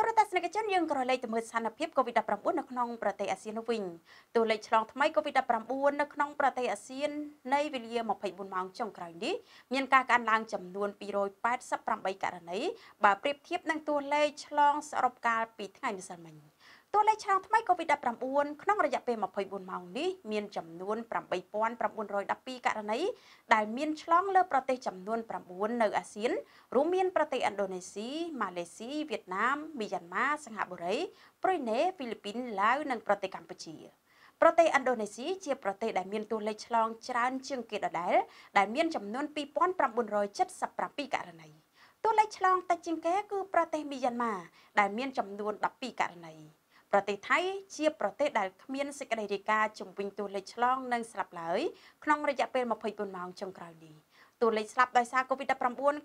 ទរទស្សនិកជនយើងក៏លេខទៅមើលស្ថានភាព COVID-19 នៅក្នុងប្រទេសអាស៊ាននោះវិញតួលេខឆ្លងថ្មី COVID-19 នៅក្នុងប្រទេសអាស៊ាននៃវេលា24ម៉ោងចុងក្រោយនេះមានការកើនឡើងចំនួន288ករណីបើប្រៀបធៀបនឹងតួលេខឆ្លងសរុបកាលពីថ្ងៃម្សិលមិញ។តួលេខឆ្លងថ្មី COVID-19 ក្នុងរយៈពេល24ម៉ោងនេះមានចំនួន8912ករណីដែលមានឆ្លងលើប្រទេសចំនួន9នៅអាស៊ានរួមមានប្រទេសឥណ្ឌូនេស៊ីម៉ាឡេស៊ីវៀតណាមមីយ៉ាន់ម៉ាសិង្ហបុរីប្រ៊ុយណេហ្វីលីពីនឡាវនិងប្រទេសកម្ពុជា ប្រទេសឥណ្ឌូនេស៊ីជាប្រទេសដែលមានតួលេខឆ្លងច្រើនជាងគេដដែលដែលមានចំនួន2977ករណីតួលេខឆ្លងតិចជាងគេគឺប្រទេសមីយ៉ាន់ម៉ាដែលមានចំនួន12ករណីប្រទេសថៃជាប្រទេសដែលគ្មានសេចក្តីរាយការណ៍ជំវិញតួលេខឆ្លងនិងស្លាប់ឡើយក្នុងរយៈពេល24ម៉ោងចុងក្រោយនេះតួលេខស្លាប់ដោយសារ COVID-19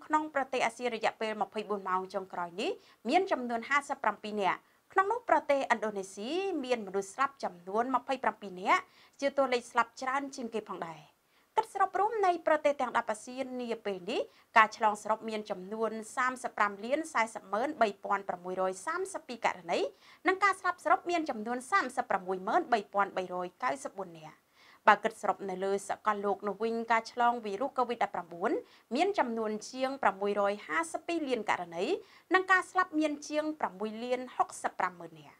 ក្នុងប្រទេសអាស៊ីរយៈពេល24ម៉ោងចុងក្រោយនេះមានចំនួន57នាក់ក្នុងនោះប្រទេសឥណ្ឌូនេស៊ីមានមនុស្សស្លាប់ចំនួន27នាក់ជាតួលេខស្លាប់ច្រើនជាងគេផងដែរ។កិច្ចស្រុបរួមនៃប្រទេសទាំង10អាស៊ាននាពេលនេះការឆ្លងស្រុបមានចំនួន35លាន403632ករណីនិងការស្លាប់ស្រុបមានចំនួន363394នាក់បើគិតស្រុបនៅលើសកលលោកនោះវិញ ការឆ្លងវីរុស COVID-19 មានចំនួន ជាង652លានករណីនិងការស្លាប់មានជាង6លាន65ម៉ឺននាក់